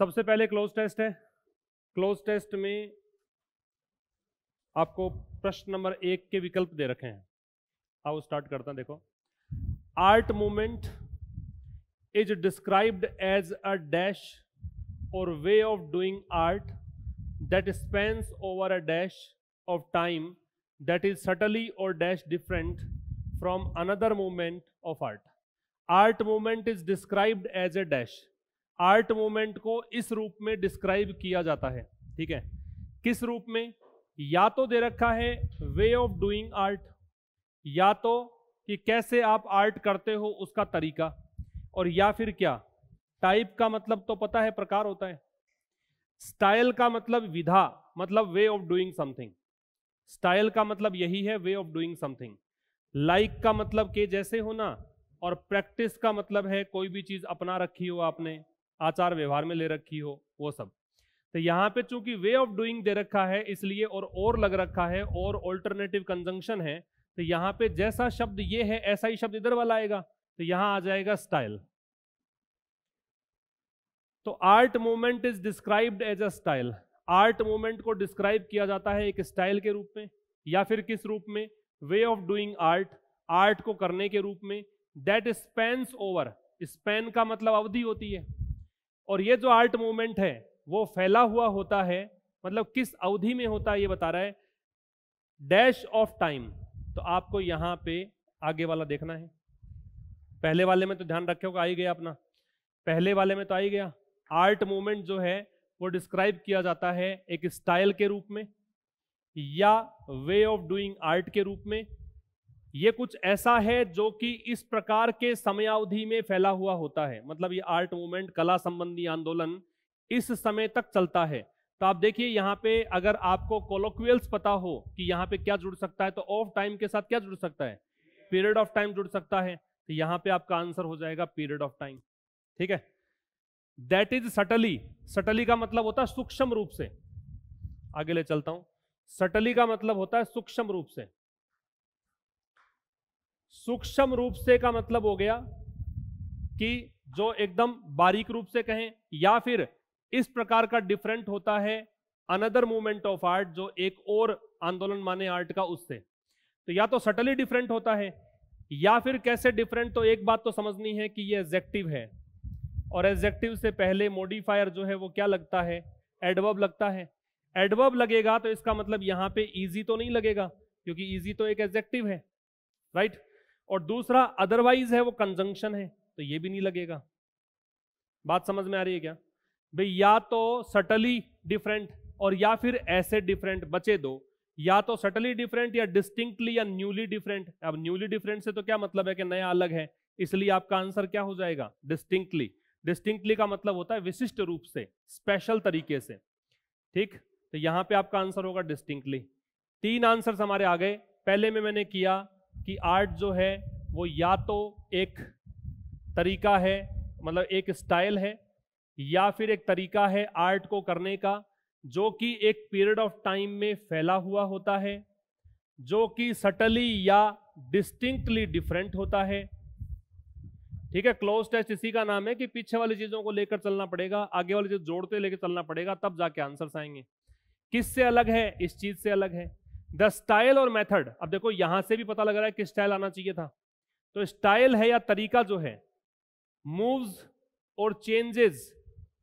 सबसे पहले close test है क्लोज टेस्ट में आपको प्रश्न नंबर एक के विकल्प दे रखे हैं आओ स्टार्ट करता हूं देखो art movement is described as a dash or way of doing art that spans over a dash of time that is subtly or dash different from another movement of art art movement is described as a dash art movement को इस रूप में describe किया जाता है ठीक है किस रूप में या तो दे रखा है वे ऑफ डूइंग आर्ट या तो कि कैसे आप आर्ट करते हो उसका तरीका और या फिर क्या टाइप का मतलब तो पता है प्रकार होता है स्टाइल का मतलब विधा मतलब way of doing something style का मतलब यही है way of doing something like का मतलब के जैसे होना और प्रैक्टिस का मतलब है कोई भी चीज अपना रखी हो आपने आचार व्यवहार में ले रखी हो वो सब तो यहाँ पे चूंकि वे ऑफ डूइंग दे रखा है इसलिए और और लग रखा है और ऑल्टरनेटिव कंजंक्शन है तो यहाँ पे जैसा शब्द ये है ऐसा ही शब्द इधर वाला आएगा तो यहाँ आ जाएगा स्टाइल तो art movement is described as a style art movement को डिस्क्राइब किया जाता है एक स्टाइल के रूप में या फिर किस रूप में way of doing art art को करने के रूप में दैट स्पेन्स ओवर स्पेन का मतलब अवधि होती है और ये जो आर्ट मूवमेंट है वो फैला हुआ होता है मतलब किस अवधि में होता है ये बता रहा है डैश ऑफ टाइम तो आपको यहां पे आगे वाला देखना है पहले वाले में तो ध्यान रखे होगा आई गया अपना पहले वाले में तो आई गया आर्ट मूवमेंट जो है वो डिस्क्राइब किया जाता है एक स्टाइल के रूप में या वे ऑफ डूइंग आर्ट के रूप में ये कुछ ऐसा है जो कि इस प्रकार के समयावधि में फैला हुआ होता है मतलब ये आर्ट मूवमेंट कला संबंधी आंदोलन इस समय तक चलता है तो आप देखिए यहाँ पे अगर आपको कोलोक्वियल्स पता हो कि यहाँ पे क्या जुड़ सकता है तो ऑफ टाइम के साथ क्या जुड़ सकता है पीरियड ऑफ टाइम जुड़ सकता है तो यहाँ पे आपका आंसर हो जाएगा पीरियड ऑफ टाइम ठीक है दैट इज सटली सटली का मतलब होता है सूक्ष्म रूप से आगे ले चलता हूं सटली का मतलब होता है सूक्ष्म रूप से सूक्ष्म रूप से का मतलब हो गया कि जो एकदम बारीक रूप से कहें या फिर इस प्रकार का डिफरेंट होता है अनदर मूवमेंट ऑफ आर्ट जो एक और आंदोलन माने आर्ट का उससे तो या तो सटली डिफरेंट होता है या फिर कैसे डिफरेंट तो एक बात तो समझनी है कि ये एजेक्टिव है और एजेक्टिव से पहले मोडिफायर जो है वो क्या लगता है एडवर्ब लगता है एडवर्ब लगेगा तो इसका मतलब यहां पे इजी तो नहीं लगेगा क्योंकि इजी तो एक एजेक्टिव है राइट right? और दूसरा अदरवाइज है वो कंजंक्शन है तो ये भी नहीं लगेगा बात समझ में आ रही है क्या भाई या तो सटली डिफरेंट और या फिर ऐसे डिफरेंट बचे दो या तो सटली डिफरेंट या डिस्टिंक्टली या न्यूली डिफरेंट अब न्यूली डिफरेंट से तो क्या मतलब है कि नया अलग है इसलिए आपका आंसर क्या हो जाएगा डिस्टिंक्टली डिस्टिंक्टली का मतलब होता है विशिष्ट रूप से स्पेशल तरीके से ठीक तो यहां पे आपका आंसर होगा डिस्टिंक्टली तीन आंसर्स हमारे आ गए पहले में मैंने किया कि आर्ट जो है वो या तो एक तरीका है मतलब एक स्टाइल है या फिर एक तरीका है आर्ट को करने का जो कि एक पीरियड ऑफ टाइम में फैला हुआ होता है जो कि सटली या डिस्टिंक्टली डिफरेंट होता है ठीक है क्लोज टेस्ट इसी का नाम है कि पीछे वाली चीज़ों को लेकर चलना पड़ेगा आगे वाली चीज़ जोड़ते लेकर चलना पड़ेगा तब जाके आंसर्स आएंगे किस से अलग है इस चीज़ से अलग है द स्टाइल और मेथड अब देखो यहां से भी पता लग रहा है कि स्टाइल आना चाहिए था तो स्टाइल है या तरीका जो है मूव्स और changes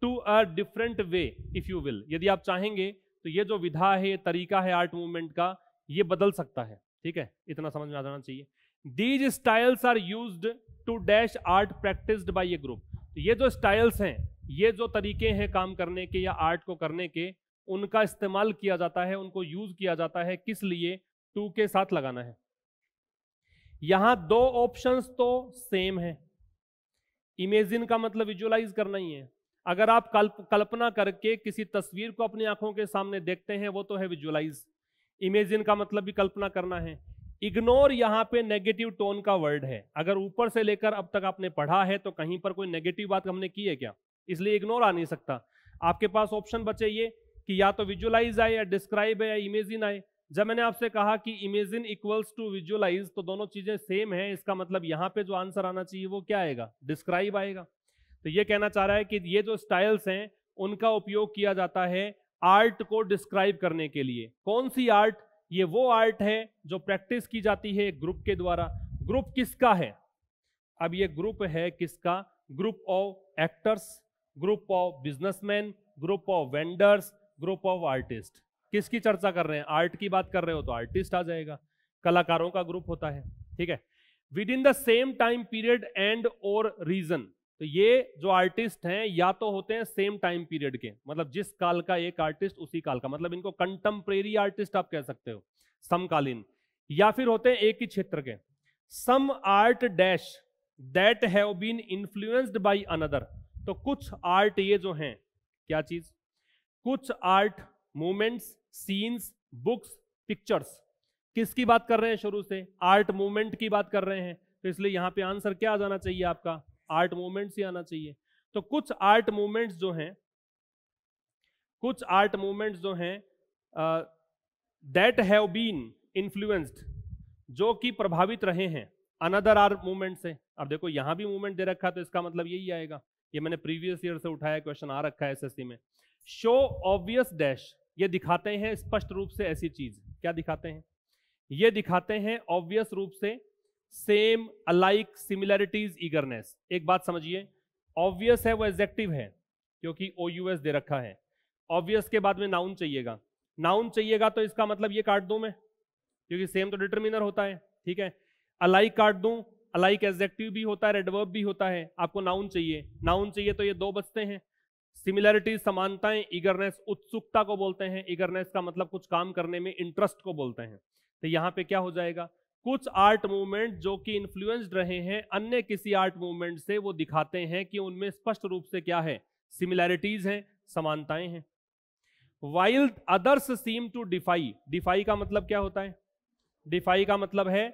to a different way if you will यदि आप चाहेंगे तो ये जो विधा है ये तरीका है आर्ट मूवमेंट का ये बदल सकता है ठीक है इतना समझ में आ जाना चाहिए these styles are used to dash art practice by a group ये जो स्टाइल्स हैं ये जो तरीके हैं काम करने के या आर्ट को करने के उनका इस्तेमाल किया जाता है उनको यूज किया जाता है किस लिए टू के साथ लगाना है यहां दो ऑप्शंस तो सेम है इमेजिन का मतलब विजुअलाइज करना ही है अगर आप कल्प कल्पना करके किसी तस्वीर को अपनी आंखों के सामने देखते हैं वो तो है विजुअलाइज इमेजिन का मतलब भी कल्पना करना है इग्नोर यहाँ पे नेगेटिव टोन का वर्ड है अगर ऊपर से लेकर अब तक आपने पढ़ा है तो कहीं पर कोई नेगेटिव बात हमने की है क्या इसलिए इग्नोर आ नहीं सकता आपके पास ऑप्शन बचे ये कि या तो विजुअलाइज आए या डिस्क्राइब है या इमेजिन आए जब मैंने आपसे कहा कि इमेजिन इक्वल्स टू विजुअलाइज तो दोनों चीजें सेम है इसका मतलब यहाँ पे जो आंसर आना चाहिए वो क्या आएगा डिस्क्राइब आएगा तो ये कहना चाह रहा है कि ये जो स्टाइल्स हैं उनका उपयोग किया जाता है आर्ट को डिस्क्राइब करने के लिए कौन सी आर्ट ये वो आर्ट है जो प्रैक्टिस की जाती है ग्रुप के द्वारा ग्रुप किसका है अब ये ग्रुप है किसका group of actors group of businessman group of vendors group of artist किसकी चर्चा कर रहे हैं आर्ट की बात कर रहे हो तो आर्टिस्ट आ जाएगा कलाकारों का ग्रुप होता है ठीक है within the same time period and और रीजन तो ये जो आर्टिस्ट हैं या तो होते हैं सेम टाइम पीरियड के मतलब जिस काल का एक आर्टिस्ट उसी काल का मतलब इनको कंटेम्प्रेरी आर्टिस्ट आप कह सकते हो समकालीन या फिर होते हैं एक ही क्षेत्र के some art dash that have been influenced by another तो कुछ आर्ट ये जो हैं क्या चीज कुछ art movements scenes books pictures किसकी बात कर रहे हैं शुरू से आर्ट मूवमेंट की बात कर रहे हैं तो इसलिए यहाँ पे आंसर क्या आ जाना चाहिए आपका आर्ट मूवमेंट्स ही आना चाहिए तो कुछ आर्ट मूवमेंट्स जो हैं कुछ आर्ट मूवमेंट्स जो हैं दैट हैव बीन इन्फ्लुएंस्ड जो कि प्रभावित रहे हैं अनदर आर्ट मूवमेंट से अब देखो यहाँ भी मूवमेंट दे रखा तो इसका मतलब यही आएगा ये मैंने प्रीवियस ईयर से उठाया क्वेश्चन आ रखा है एस में शो ऑब्वियस डैश ये दिखाते हैं स्पष्ट रूप से ऐसी चीज क्या दिखाते हैं ये दिखाते हैं ऑब्वियस रूप से सेम अलाइक सिमिलैरिटीज ईगरनेस एक बात समझिए ऑब्वियस है वो एग्जेक्टिव है क्योंकि ओ यूएस दे रखा है ऑब्वियस के बाद में नाउन चाहिएगा नाउन चाहिएगा तो इसका मतलब ये काट दूं मैं क्योंकि सेम तो डिटर्मिनर होता है ठीक है अलाइक काट दूं अलाइक एग्जेक्टिव भी होता है रेडवर्ब भी होता है आपको नाउन चाहिए नाउन चाहिए तो ये दो बचते हैं सिमिलरिटीज समानताएं ईगरनेस उत्सुकता को बोलते हैं ईगरनेस का मतलब कुछ काम करने में इंटरेस्ट को बोलते हैं तो यहाँ पे क्या हो जाएगा कुछ आर्ट मूवमेंट जो कि इन्फ्लुएंस्ड रहे हैं अन्य किसी आर्ट मूवमेंट से वो दिखाते हैं कि उनमें स्पष्ट रूप से क्या है सिमिलैरिटीज हैं समानताएं हैं while others seem to defy defy का मतलब क्या होता है डिफाई का मतलब है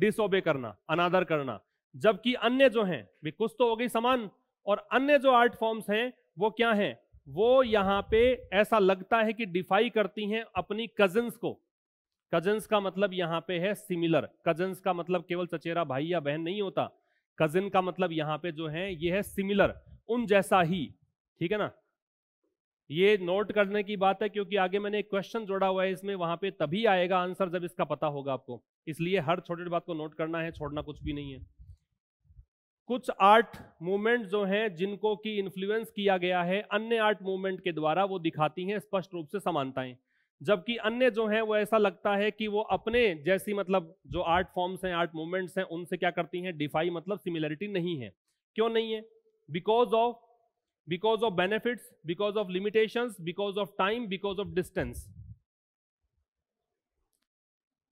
डिसोबे करना अनादर करना जबकि अन्य जो हैं वे कुछ तो हो गई समान और अन्य जो आर्ट फॉर्म्स हैं वो क्या हैं वो यहाँ पे ऐसा लगता है कि डिफाई करती हैं अपनी कजन्स को कजन्स का मतलब यहाँ पे है सिमिलर कजन्स का मतलब केवल चचेरा भाई या बहन नहीं होता कजिन का मतलब यहाँ पे जो है ये है सिमिलर उन जैसा ही ठीक है ना ये नोट करने की बात है क्योंकि आगे मैंने एक क्वेश्चन जोड़ा हुआ है इसमें वहां पे तभी आएगा आंसर जब इसका पता होगा आपको इसलिए हर छोटे बात को नोट करना है छोड़ना कुछ भी नहीं है कुछ आर्ट मूवमेंट जो हैं जिनको की इन्फ्लुएंस किया गया है अन्य आर्ट मूवमेंट के द्वारा वो दिखाती हैं स्पष्ट रूप से समानताएं जबकि अन्य जो हैं वो ऐसा लगता है कि वो अपने जैसी मतलब जो आर्ट फॉर्म्स हैं आर्ट मूवमेंट्स हैं उनसे क्या करती हैं डिफाई मतलब सिमिलरिटी नहीं है क्यों नहीं है because of because of benefits because of limitations because of time because of distance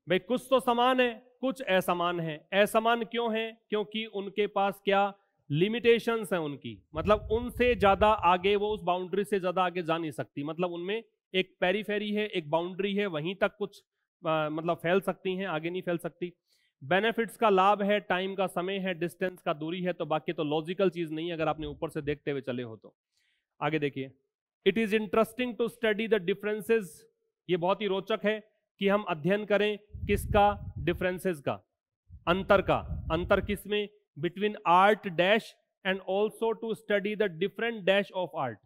भाई कुछ तो समान है कुछ असमान हैं असमान क्यों हैं क्योंकि उनके पास क्या लिमिटेशंस हैं उनकी मतलब उनसे ज़्यादा आगे वो उस बाउंड्री से ज़्यादा आगे जा नहीं सकती मतलब उनमें एक पेरीफेरी है एक बाउंड्री है वहीं तक कुछ आ, मतलब फैल सकती हैं आगे नहीं फैल सकती बेनिफिट्स का लाभ है टाइम का समय है डिस्टेंस का दूरी है तो बाकी तो लॉजिकल चीज़ नहीं अगर आपने ऊपर से देखते हुए चले हो तो आगे देखिए it is interesting to study the differences ये बहुत ही रोचक है कि हम अध्ययन करें किसका डिफरेंसेस का अंतर का अंतर किस में between art dash and also to study the different dash of art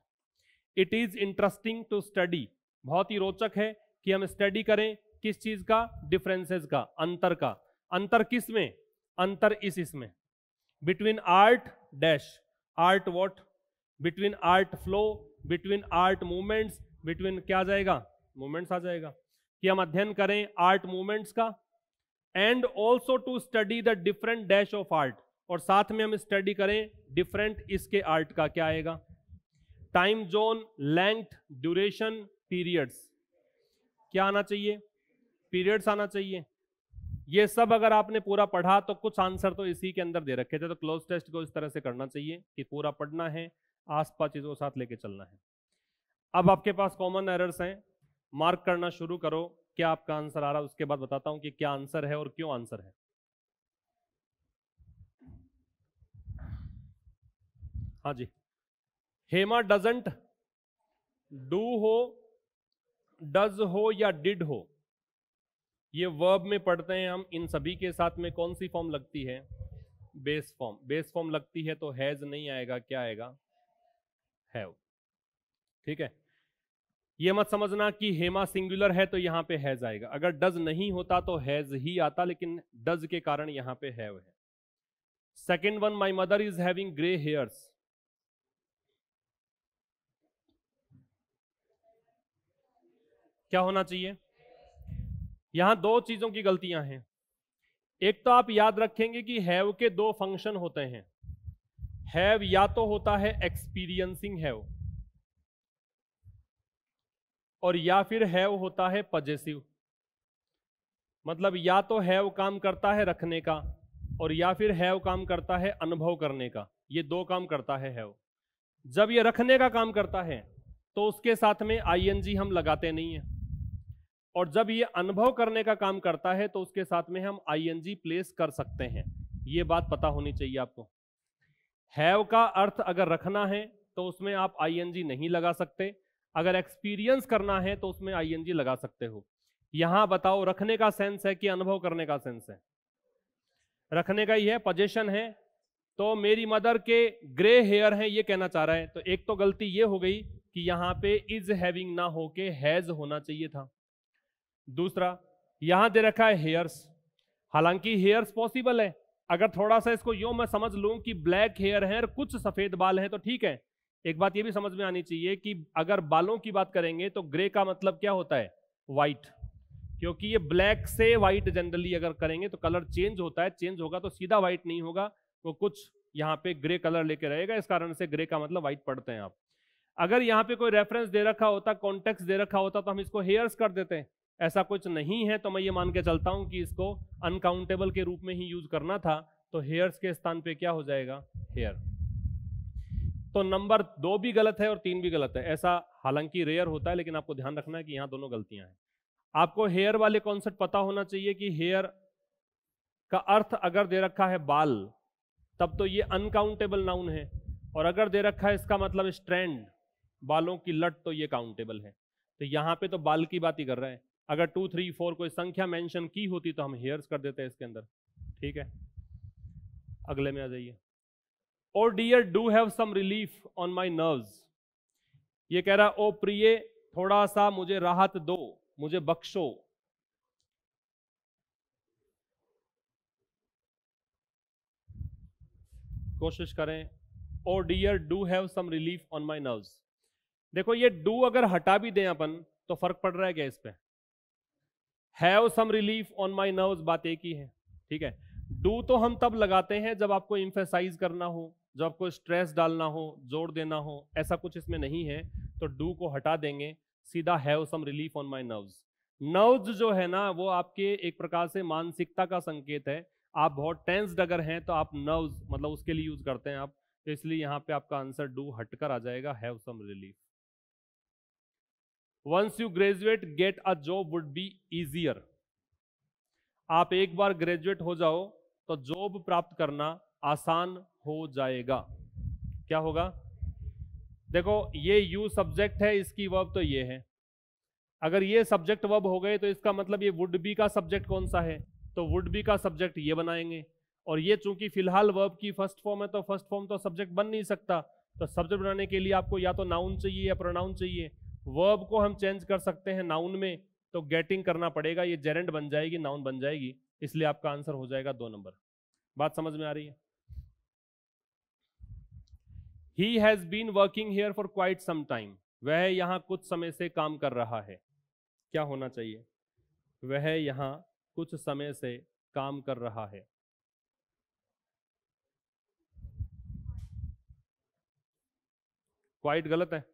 it is interesting to study बहुत ही रोचक है कि हम स्टडी करें किस चीज का डिफरेंसेस का अंतर का अंतर किस में अंतर इस इसमें between art dash art what between art flow between art movements between क्या आ जाएगा मूवमेंट्स आ जाएगा कि हम अध्ययन करें आर्ट मूवमेंट्स का and also to study the different dash of art और साथ में हम स्टडी करें डिफरेंट इसके आर्ट का क्या आएगा time zone length duration periods क्या आना चाहिए पीरियड्स आना चाहिए ये सब अगर आपने पूरा पढ़ा तो कुछ आंसर तो इसी के अंदर दे रखे थे तो क्लोज टेस्ट को इस तरह से करना चाहिए कि पूरा पढ़ना है आसपास चीज़ों के साथ लेके चलना है अब आपके पास कॉमन एरर्स हैं मार्क करना शुरू करो क्या आपका आंसर आ रहा है उसके बाद बताता हूं कि क्या आंसर है और क्यों आंसर है हाँ जी हेमा डजेंट डू हो डज हो या डिड हो ये वर्ब में पढ़ते हैं हम इन सभी के साथ में कौन सी फॉर्म लगती है बेस फॉर्म बेस फॉर्म लगती है तो हैज नहीं आएगा क्या आएगा हैव ठीक है ये मत समझना कि हेमा सिंगुलर है तो यहाँ पे हैज आएगा अगर डज नहीं होता तो हैज ही आता लेकिन डज के कारण यहाँ पे हैव है second one my mother is having grey hairs क्या होना चाहिए यहां दो चीजों की गलतियां हैं एक तो आप याद रखेंगे कि हैव के दो फंक्शन होते हैं हैव या तो होता है एक्सपीरियंसिंग हैव और या फिर हैव होता है पजेसिव मतलब या तो हैव काम करता है रखने का और या फिर हैव काम करता है अनुभव करने का ये दो काम करता है हैव जब ये रखने का काम करता है तो उसके साथ में आईएनजी हम लगाते नहीं है और जब ये अनुभव करने का काम करता है तो उसके साथ में हम आईएनजी प्लेस कर सकते हैं ये बात पता होनी चाहिए आपको हैव का अर्थ अगर रखना है तो उसमें आप आईएनजी नहीं लगा सकते अगर एक्सपीरियंस करना है तो उसमें आईएनजी लगा सकते हो यहां बताओ रखने का सेंस है कि अनुभव करने का सेंस है रखने का ही है पोजेशन है तो मेरी मदर के ग्रे हेयर है ये कहना चाह रहा है तो एक तो गलती ये हो गई कि यहां पे इज हैविंग ना होके हैज होना चाहिए था दूसरा यहां दे रखा है हेयर्स हालांकि हेयर्स पॉसिबल है अगर थोड़ा सा इसको यो मैं समझ लू कि ब्लैक हेयर है और कुछ सफेद बाल है तो ठीक है एक बात यह भी समझ में आनी चाहिए कि अगर बालों की बात करेंगे तो ग्रे का मतलब क्या होता है वाइट क्योंकि ये ब्लैक से वाइट जनरली अगर करेंगे तो कलर चेंज होता है चेंज होगा तो सीधा वाइट नहीं होगा वो कुछ यहाँ पे ग्रे कलर लेके रहेगा इस कारण से ग्रे का मतलब व्हाइट पढ़ते हैं आप अगर यहाँ पे कोई रेफरेंस दे रखा होता कॉन्टेक्स दे रखा होता तो हम इसको हेयर्स कर देते हैं ऐसा कुछ नहीं है तो मैं ये मान के चलता हूँ कि इसको अनकाउंटेबल के रूप में ही यूज करना था तो हेयर्स के स्थान पे क्या हो जाएगा हेयर तो नंबर दो भी गलत है और तीन भी गलत है ऐसा हालांकि रेयर होता है लेकिन आपको ध्यान रखना है कि यहाँ दोनों गलतियां हैं आपको हेयर वाले कॉन्सेप्ट पता होना चाहिए कि हेयर का अर्थ अगर दे रखा है बाल तब तो ये अनकाउंटेबल नाउन है और अगर दे रखा है इसका मतलब स्ट्रैंड बालों की लट तो ये काउंटेबल है तो यहाँ पे तो बाल की बात ही कर रहे हैं अगर टू थ्री फोर कोई संख्या मेंशन की होती तो हम हेयर्स कर देते हैं इसके अंदर ठीक है अगले में आ जाइए O dear do have some relief on my nerves ये कह रहा ओ प्रिय थोड़ा सा मुझे राहत दो मुझे बख्शो कोशिश करें O dear do have some relief on my nerves देखो ये डू अगर हटा भी दें अपन तो फर्क पड़ रहा है क्या इस पर have some relief on my nerves बात एक ही है ठीक है डू तो हम तब लगाते हैं जब आपको इम्फेसाइज करना हो जो आपको स्ट्रेस डालना हो जोड़ देना हो ऐसा कुछ इसमें नहीं है तो डू को हटा देंगे सीधा have some relief on my nerves nerves जो है ना वो आपके एक प्रकार से मानसिकता का संकेत है आप बहुत टेंसड अगर हैं तो आप नर्व्स मतलब उसके लिए यूज करते हैं आप तो इसलिए यहाँ पे आपका आंसर डू हटकर आ जाएगा have some relief once you graduate get a job would be easier आप एक बार ग्रेजुएट हो जाओ तो जॉब प्राप्त करना आसान हो जाएगा क्या होगा देखो ये यू सब्जेक्ट है इसकी वर्ब तो ये है अगर ये सब्जेक्ट वर्ब हो गए तो इसका मतलब ये वुड बी का सब्जेक्ट कौन सा है तो वुड बी का सब्जेक्ट ये बनाएंगे और ये चूंकि फिलहाल वर्ब की फर्स्ट फॉर्म है तो फर्स्ट फॉर्म तो सब्जेक्ट बन नहीं सकता तो सब्जेक्ट बनाने के लिए आपको या तो नाउन चाहिए या प्रोनाउन चाहिए वर्ब को हम चेंज कर सकते हैं नाउन में तो गेटिंग करना पड़ेगा ये जेरेंट बन जाएगी नाउन बन जाएगी इसलिए आपका आंसर हो जाएगा दो नंबर बात समझ में आ रही है he has been working here for quite some time वह यहाँ कुछ समय से काम कर रहा है क्या होना चाहिए वह यहाँ कुछ समय से काम कर रहा है क्वाइट गलत है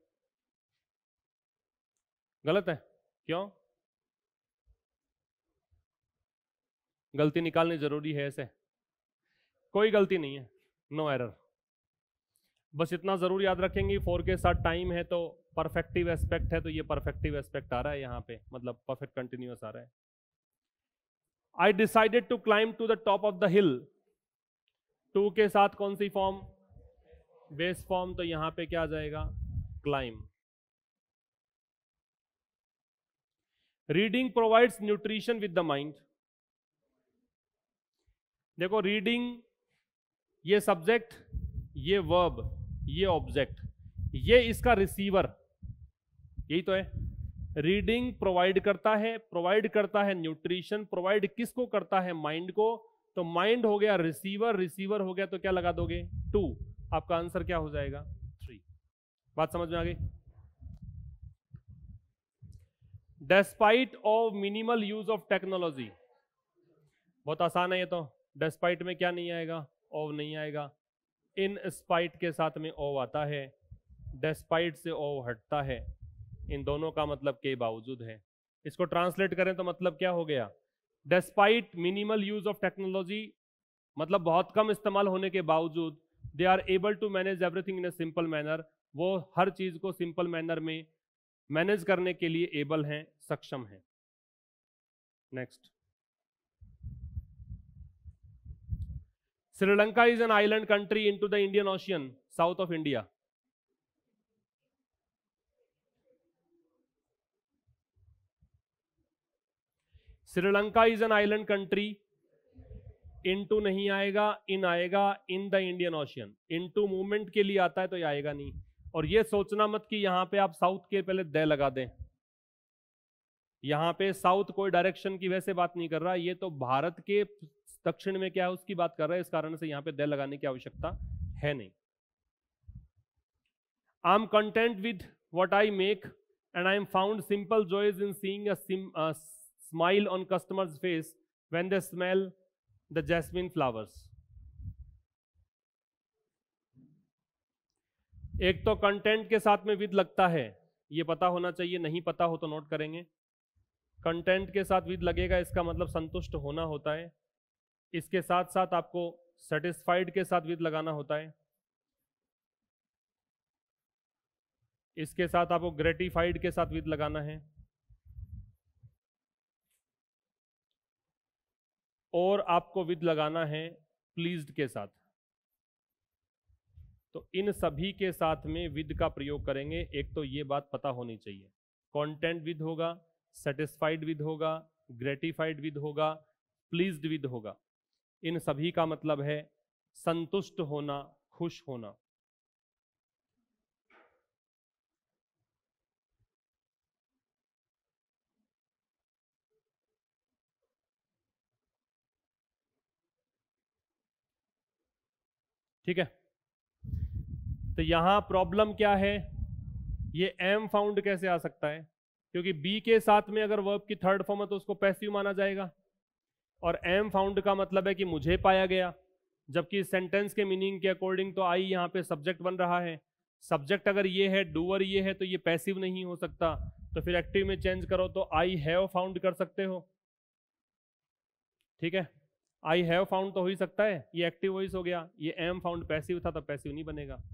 गलत है क्यों गलती निकालनी जरूरी है ऐसे कोई गलती नहीं है नो no एरर बस इतना ज़रूर याद रखेंगे फोर के साथ टाइम है तो परफेक्टिव एस्पेक्ट है तो ये परफेक्टिव एस्पेक्ट आ रहा है यहाँ पे मतलब परफेक्ट कंटिन्यूस आ रहा है I decided to climb to the top of the hill to के साथ कौन सी फॉर्म बेस फॉर्म तो यहां पे क्या आ जाएगा climb reading provides nutrition with the mind देखो रीडिंग ये सब्जेक्ट ये वर्ब ये ऑब्जेक्ट ये इसका रिसीवर यही तो है रीडिंग प्रोवाइड करता है प्रोवाइड करता है न्यूट्रिशन प्रोवाइड किसको करता है माइंड को तो माइंड हो गया रिसीवर रिसीवर हो गया तो क्या लगा दोगे टू आपका आंसर क्या हो जाएगा थ्री बात समझ में आ गई despite of minimal use of technology बहुत आसान है ये तो डेस्पाइट में क्या नहीं आएगा ऑफ नहीं आएगा इन स्पाइट के साथ में ओ आता है डेस्पाइट से ओ हटता है इन दोनों का मतलब के बावजूद है इसको ट्रांसलेट करें तो मतलब क्या हो गया despite minimal use of technology मतलब बहुत कम इस्तेमाल होने के बावजूद they are able to manage everything in a simple manner वो हर चीज़ को सिंपल मैनर में मैनेज करने के लिए एबल हैं सक्षम हैं next Sri Lanka is an island country into the द इंडियन south south of India Sri Lanka is an island country. Into नहीं आएगा इन आएगा in the Indian Ocean. Into movement के लिए आता है तो ये आएगा नहीं और ये सोचना मत कि यहां पे आप साउथ के पहले दे लगा दें यहां पे साउथ कोई डायरेक्शन की वैसे बात नहीं कर रहा ये तो भारत के दक्षिण में क्या है उसकी बात कर रहे हैं इस कारण से यहां पे दे लगाने की आवश्यकता है नहीं I am content with what I make and I am found simple joys in seeing smile on customers face when the smell the jasmine flowers एक तो कंटेंट के साथ में विद लगता है ये पता होना चाहिए नहीं पता हो तो नोट करेंगे कंटेंट के साथ विद लगेगा इसका मतलब संतुष्ट होना होता है इसके साथ साथ आपको सेटिस्फाइड के साथ विद लगाना होता है इसके साथ आपको ग्रेटिफाइड के साथ विद लगाना है और आपको विद लगाना है प्लीज्ड के साथ तो इन सभी के साथ में विद का प्रयोग करेंगे एक तो ये बात पता होनी चाहिए कंटेंट विद होगा सेटिस्फाइड विद होगा ग्रेटिफाइड विद होगा प्लीज्ड विद होगा इन सभी का मतलब है संतुष्ट होना खुश होना ठीक है तो यहां प्रॉब्लम क्या है ये एम फाउंड कैसे आ सकता है क्योंकि बी के साथ में अगर वर्ब की थर्ड फॉर्म है तो उसको पैसिव माना जाएगा और एम फाउंड का मतलब है कि मुझे पाया गया जबकि सेंटेंस के मीनिंग के अकॉर्डिंग तो आई यहाँ पे सब्जेक्ट बन रहा है सब्जेक्ट अगर ये है डूअर ये है तो ये पैसिव नहीं हो सकता तो फिर एक्टिव में चेंज करो तो आई हैव फाउंड कर सकते हो ठीक है आई हैव फाउंड तो हो ही सकता है ये एक्टिव वॉइस हो गया ये एम फाउंड पैसिव था तो पैसिव नहीं बनेगा